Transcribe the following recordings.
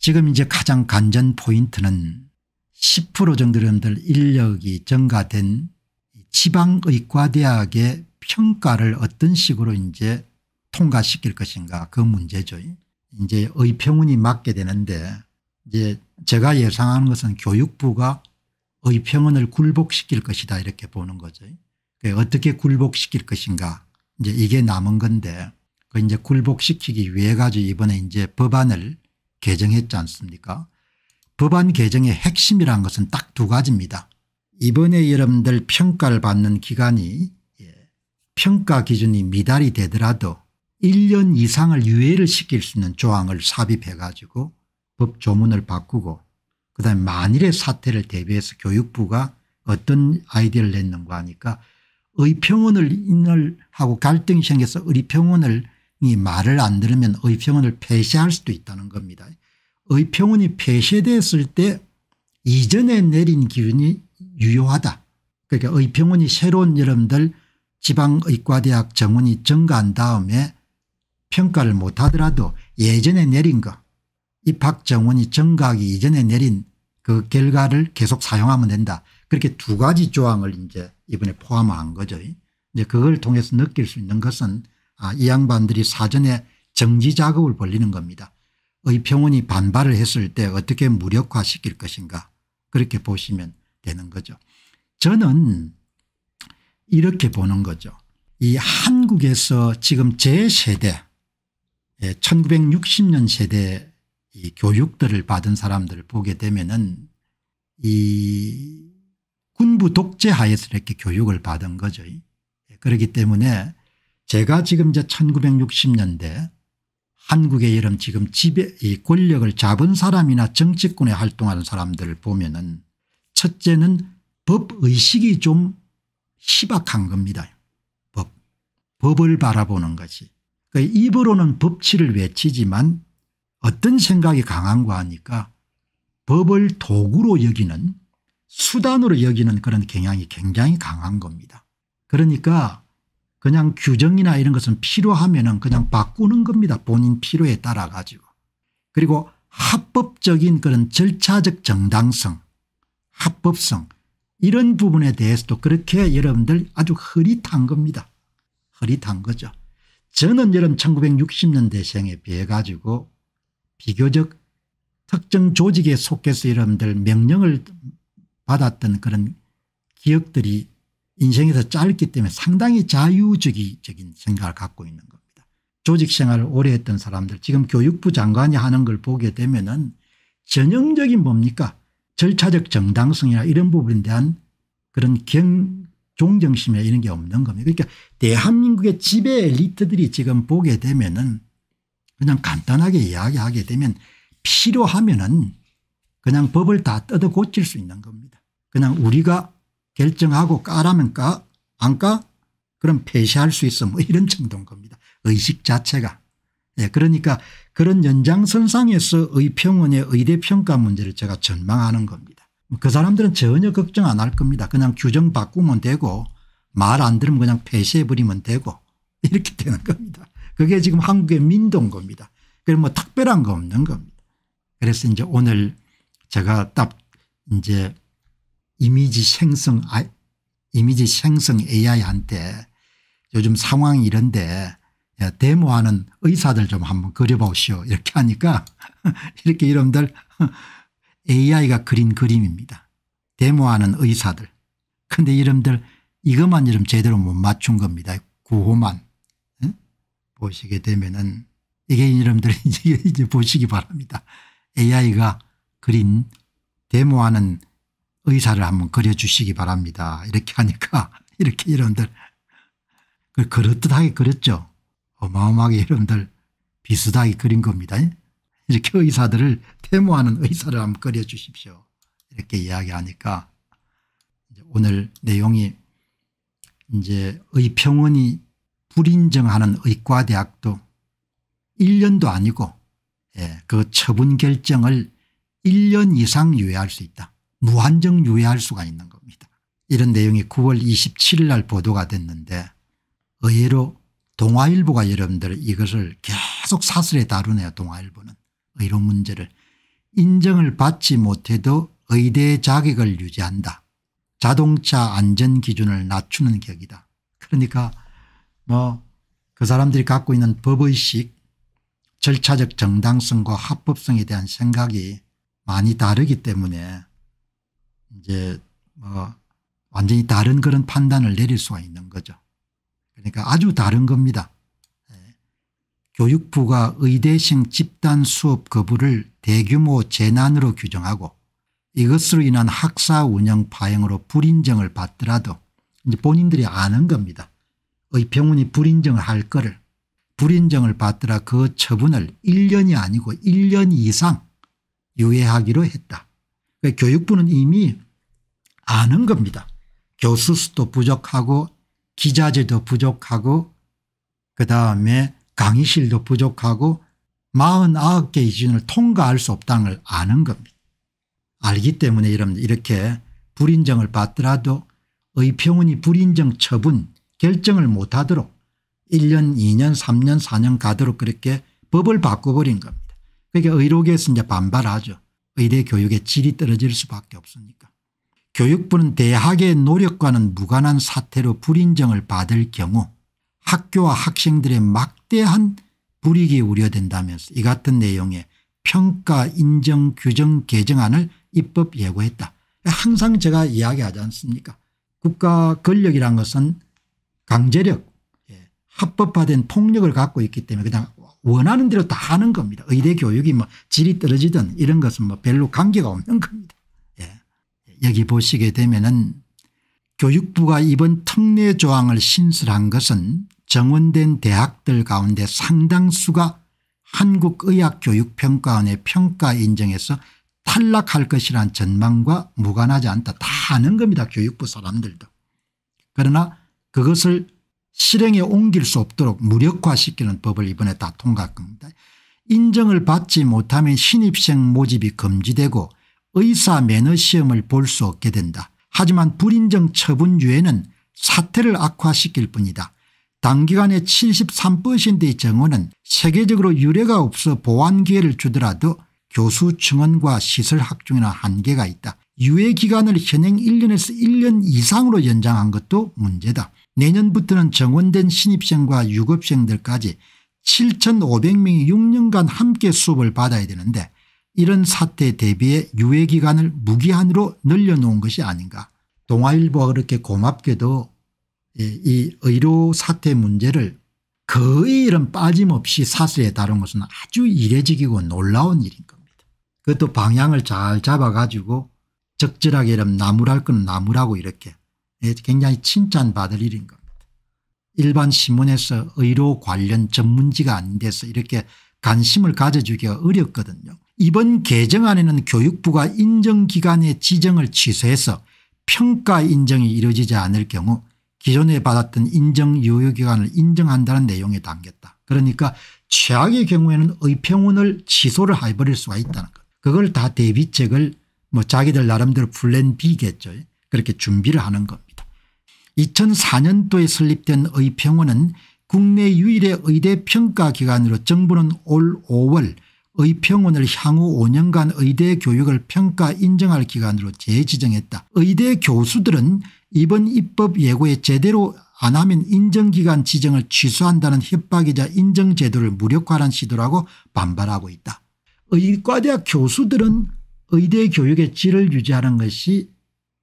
지금 이제 가장 간전 포인트는 10% 정도를 인력이 증가된 지방의과대학의 평가를 어떤 식으로 이제 통과시킬 것인가 그 문제죠. 이제 의평운이 맡게 되는데 이제 제가 예상하는 것은 교육부가 의평원을 굴복시킬 것이다 이렇게 보는 거죠. 그 어떻게 굴복시킬 것인가 이제 이게 남은 건데 그 이제 굴복시키기 위해 가지고 이번에 이제 법안을 개정했지 않습니까 법안 개정의 핵심이란 것은 딱 두 가지입니다. 이번에 여러분들 평가를 받는 기간이 예, 평가 기준이 미달이 되더라도 1년 이상을 유예를 시킬 수 있는 조항을 삽입해 가지고 법 조문을 바꾸고 그다음에 만일의 사태를 대비해서 교육부가 어떤 아이디어를 냈는가 하니까 의평원을 인을 하고 갈등이 생겨서 의평원을 이 말을 안 들으면 의평원을 폐쇄할 수도 있다는 겁니다. 의평원이 폐쇄됐을 때 이전에 내린 기준이 유효하다. 그러니까 의평원이 새로운 여러분들 지방의과대학 정원이 증가한 다음에 평가를 못하더라도 예전에 내린 거 입학 정원이 증가하기 이전에 내린 그 결과를 계속 사용하면 된다. 그렇게 두 가지 조항을 이제 이번에 포함한 거죠. 이제 그걸 통해서 느낄 수 있는 것은 아, 이 양반들이 사전에 정지 작업을 벌리는 겁니다. 의평원이 반발을 했을 때 어떻게 무력화시킬 것인가 그렇게 보시면 되는 거죠. 저는 이렇게 보는 거죠. 이 한국에서 지금 제 세대 1960년 예, 세대 이 교육들을 받은 사람들을 보게 되면은 이 군부 독재 하에서 이렇게 교육을 받은 거죠. 예, 그렇기 때문에 제가 지금 이제 1960년대 한국의 이름 지금 지배 이 권력을 잡은 사람이나 정치권에 활동하는 사람들을 보면은 첫째는 법의식이 좀 희박한 겁니다. 법. 법을 바라보는 것이. 그 그러니까 입으로는 법치를 외치지만 어떤 생각이 강한가 하니까 법을 도구로 여기는 수단으로 여기는 그런 경향이 굉장히 강한 겁니다. 그러니까 그냥 규정이나 이런 것은 필요하면 은 그냥 바꾸는 겁니다. 본인 필요에 따라 가지고. 그리고 합법적인 그런 절차적 정당성 합법성 이런 부분에 대해서도 그렇게 여러분들 아주 흐릿한 겁니다. 흐릿한 거죠. 저는 여러분 1960년대생에 비해 가지고 비교적 특정 조직에 속해서 여러분들 명령을 받았던 그런 기억들이 인생이 더 짧기 때문에 상당히 자유적인 생각을 갖고 있는 겁니다. 조직 생활을 오래 했던 사람들 지금 교육부 장관이 하는 걸 보게 되면 은 전형적인 뭡니까 절차적 정당성이나 이런 부분에 대한 그런 경, 종정심이나 이런 게 없는 겁니다. 그러니까 대한민국의 지배 엘리트들이 지금 보게 되면 은 그냥 간단하게 이야기하게 되면 필요하면 은 그냥 법을 다 뜯어 고칠 수 있는 겁니다. 그냥 우리가 결정하고 까라면 까, 안 까? 그럼 폐쇄할 수 있어. 뭐 이런 정도인 겁니다. 의식 자체가. 예, 그러니까 그런 연장선상에서 의평원의 의대평가 문제를 제가 전망하는 겁니다. 그 사람들은 전혀 걱정 안 할 겁니다. 그냥 규정 바꾸면 되고 말 안 들으면 그냥 폐쇄해버리면 되고 이렇게 되는 겁니다. 그게 지금 한국의 민동 겁니다. 그럼 뭐 특별한 거 없는 겁니다. 그래서 이제 오늘 제가 딱 이제 이미지 생성 아, 이미지 생성 AI한테 요즘 상황이 이런데 야, 데모하는 의사들 좀 한번 그려보시오 이렇게 하니까 이렇게 이름들 AI가 그린 그림입니다. 데모하는 의사들. 근데 이름들 이것만 이름 제대로 못 맞춘 겁니다. 구호만. 응? 보시게 되면은 이게 이름들 이제 보시기 바랍니다. AI가 그린 데모하는 의사를 한번 그려주시기 바랍니다. 이렇게 하니까 이렇게 여러분들 그 그럴듯하게 그렸죠. 어마어마하게 여러분들 비슷하게 그린 겁니다. 예? 이렇게 의사들을 태모하는 의사를 한번 그려주십시오. 이렇게 이야기하니까 오늘 내용이 이제 의평원이 불인정하는 의과대학도 1년도 아니고 예, 그 처분 결정을 1년 이상 유예할 수 있다. 무한정 유예할 수가 있는 겁니다. 이런 내용이 9월 27일 날 보도가 됐는데 의외로 동아일보가 여러분들 이것을 계속 사설에 다루네요. 동아일보는 의료 문제를 인정을 받지 못해도 의대 자격을 유지한다. 자동차 안전 기준을 낮추는 격이다. 그러니까 뭐 그 사람들이 갖고 있는 법의식 절차적 정당성과 합법성에 대한 생각이 많이 다르기 때문에 이제 뭐 완전히 다른 그런 판단을 내릴 수가 있는 거죠. 그러니까 아주 다른 겁니다. 예. 교육부가 의대생 집단 수업 거부를 대규모 재난으로 규정하고 이것으로 인한 학사 운영 파행으로 불인정을 받더라도 이제 본인들이 아는 겁니다. 의평원이 불인정을 할 거를 불인정을 받더라 그 처분을 1년이 아니고 1년 이상 유예하기로 했다. 그 교육부는 이미 아는 겁니다. 교수 수도 부족하고 기자재도 부족하고 그다음에 강의실도 부족하고 49개 기준을 통과할 수 없다는 걸 아는 겁니다. 알기 때문에 이런 이렇게 불인정을 받더라도 의평원이 불인정 처분 결정을 못하도록 1년 2년 3년 4년 가도록 그렇게 법을 바꿔버린 겁니다. 그러니까 의료계에서 이제 반발하죠. 의대 교육의 질이 떨어질 수밖에 없습니까 교육부는 대학의 노력과는 무관한 사태로 불인정을 받을 경우 학교와 학생들의 막대한 불이익이 우려된다면서 이 같은 내용의 평가 인정 규정 개정안을 입법 예고했다. 항상 제가 이야기하지 않습니까 국가 권력이란 것은 강제력 예, 합법화된 폭력을 갖고 있기 때문에 그냥 원하는 대로 다 하는 겁니다. 의대 교육이 뭐 질이 떨어지든 이런 것은 뭐 별로 관계가 없는 겁니다. 예. 여기 보시게 되면은 교육부가 이번 특례 조항을 신설한 것은 정원된 대학들 가운데 상당수가 한국의학교육평가원의 평가 인정에서 탈락할 것이란 전망과 무관하지 않다. 다 아는 겁니다. 교육부 사람들도. 그러나 그것을 실행에 옮길 수 없도록 무력화시키는 법을 이번에 다 통과할 겁니다. 인정을 받지 못하면 신입생 모집이 금지되고 의사 매너 시험을 볼 수 없게 된다. 하지만 불인정 처분 유예는 사태를 악화시킬 뿐이다. 단기간에 73%의 정원은 세계적으로 유례가 없어 보완 기회를 주더라도 교수 증언과 시설 학중에는 한계가 있다. 유예 기간을 현행 1년에서 1년 이상으로 연장한 것도 문제다. 내년부터는 정원된 신입생과 유급생들까지 7,500명이 6년간 함께 수업을 받아야 되는데 이런 사태 대비해 유예기간을 무기한으로 늘려놓은 것이 아닌가 동아일보가 그렇게 고맙게도 예, 이 의료 사태 문제를 거의 이런 빠짐없이 사슬에 다룬 것은 아주 이례적이고 놀라운 일인 겁니다. 그것도 방향을 잘 잡아가지고 적절하게 이런 나무랄 건 나무라고 이렇게 예, 굉장히 칭찬받을 일인 겁니다. 일반 신문에서 의료 관련 전문지가 아닌 데서 이렇게 관심을 가져주기가 어렵거든요. 이번 개정안에는 교육부가 인정기관의 지정을 취소해서 평가 인정이 이루어지지 않을 경우 기존에 받았던 인정 요요기관을 인정한다는 내용이 담겼다. 그러니까 최악의 경우에는 의평원을 취소를 해버릴 수가 있다는 것. 그걸 다 대비책을 뭐 자기들 나름대로 플랜 B겠죠. 그렇게 준비를 하는 겁니다. 2004년도에 설립된 의평원은 국내 유일의 의대 평가기관으로 정부는 올 5월 의평원을 향후 5년간 의대 교육을 평가 인정할 기관으로 재지정했다. 의대 교수들은 이번 입법 예고에 제대로 안 하면 인정기간 지정을 취소한다는 협박이자 인정제도를 무력화하는 시도라고 반발하고 있다. 의과대학 교수들은 의대 교육의 질을 유지하는 것이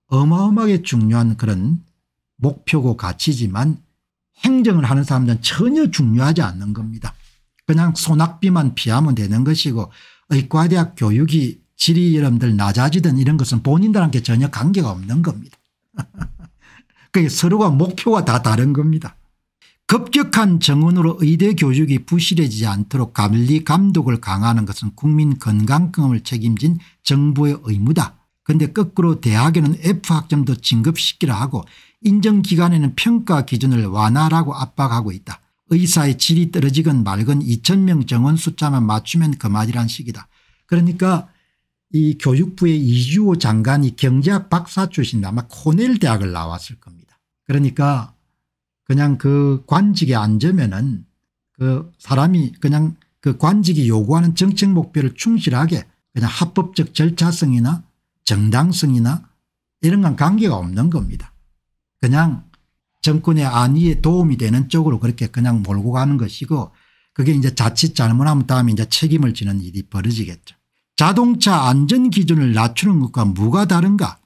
어마어마하게 중요한 그런 목표고 가치지만 행정을 하는 사람들은 전혀 중요하지 않는 겁니다. 그냥 소낙비만 피하면 되는 것이고 의과대학 교육이 질이 여러분들 낮아지든 이런 것은 본인들한테 전혀 관계가 없는 겁니다. 그게 서로가 목표가 다 다른 겁니다. 급격한 정원으로 의대 교육이 부실해지지 않도록 관리 감독을 강화하는 것은 국민 건강검을 책임진 정부의 의무다. 그런데 거꾸로 대학에는 F학점도 진급시키라 하고 인정기관에는 평가 기준을 완화라고 압박하고 있다. 의사의 질이 떨어지건 말건 2천명 정원 숫자만 맞추면 그만이란 식이다. 그러니까 이 교육부의 이주호 장관이 경제학 박사 출신 아마 코넬 대학을 나왔을 겁니다. 그러니까 그냥 그 관직에 앉으면은 그 사람이 그냥 그 관직이 요구하는 정책 목표를 충실하게 그냥 합법적 절차성이나 정당성이나 이런 건 관계가 없는 겁니다. 그냥 정권의 안위에 도움이 되는 쪽으로 그렇게 그냥 몰고 가는 것이고 그게 이제 자칫 잘못하면 다음에 이제 책임을 지는 일이 벌어지겠죠. 자동차 안전 기준을 낮추는 것과 뭐가 다른가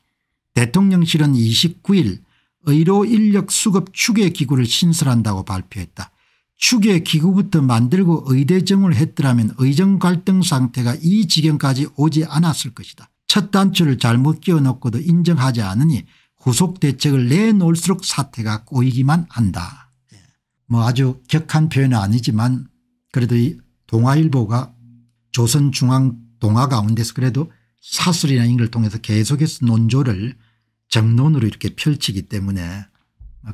대통령실은 29일 의료 인력 수급 추계 기구를 신설한다고 발표했다. 추계 기구부터 만들고 의대정을 했더라면 의정 갈등 상태가 이 지경까지 오지 않았을 것이다. 첫 단추를 잘못 끼워넣고도 인정하지 않으니 후속 대책을 내놓을수록 사태가 꼬이기만 한다. 예. 뭐 아주 격한 표현은 아니지만 그래도 이 동아일보가 조선중앙 동아 가운데서 그래도 사설이나 이걸 통해서 계속해서 논조를 정론으로 이렇게 펼치기 때문에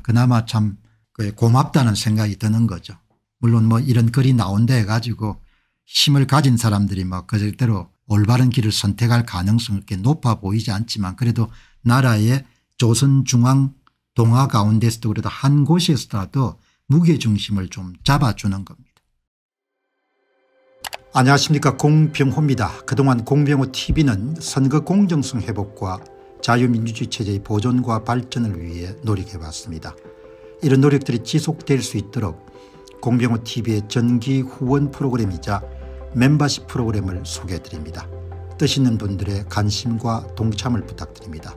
그나마 참 그 고맙다는 생각이 드는 거죠. 물론 뭐 이런 글이 나온다 해가지고 힘을 가진 사람들이 뭐 그대로 올바른 길을 선택할 가능성이 높아 보이지 않지만 그래도 나라의 조선중앙 동화 가운데서도 그래도 한 곳에서라도 무게중심을 좀 잡아주는 겁니다. 안녕하십니까 공병호입니다. 그동안 공병호TV는 선거 공정성 회복과 자유민주주의 체제의 보존과 발전을 위해 노력해왔습니다. 이런 노력들이 지속될 수 있도록 공병호TV의 전기 후원 프로그램이자 멤버십 프로그램을 소개해드립니다. 뜻 있는 분들의 관심과 동참을 부탁드립니다.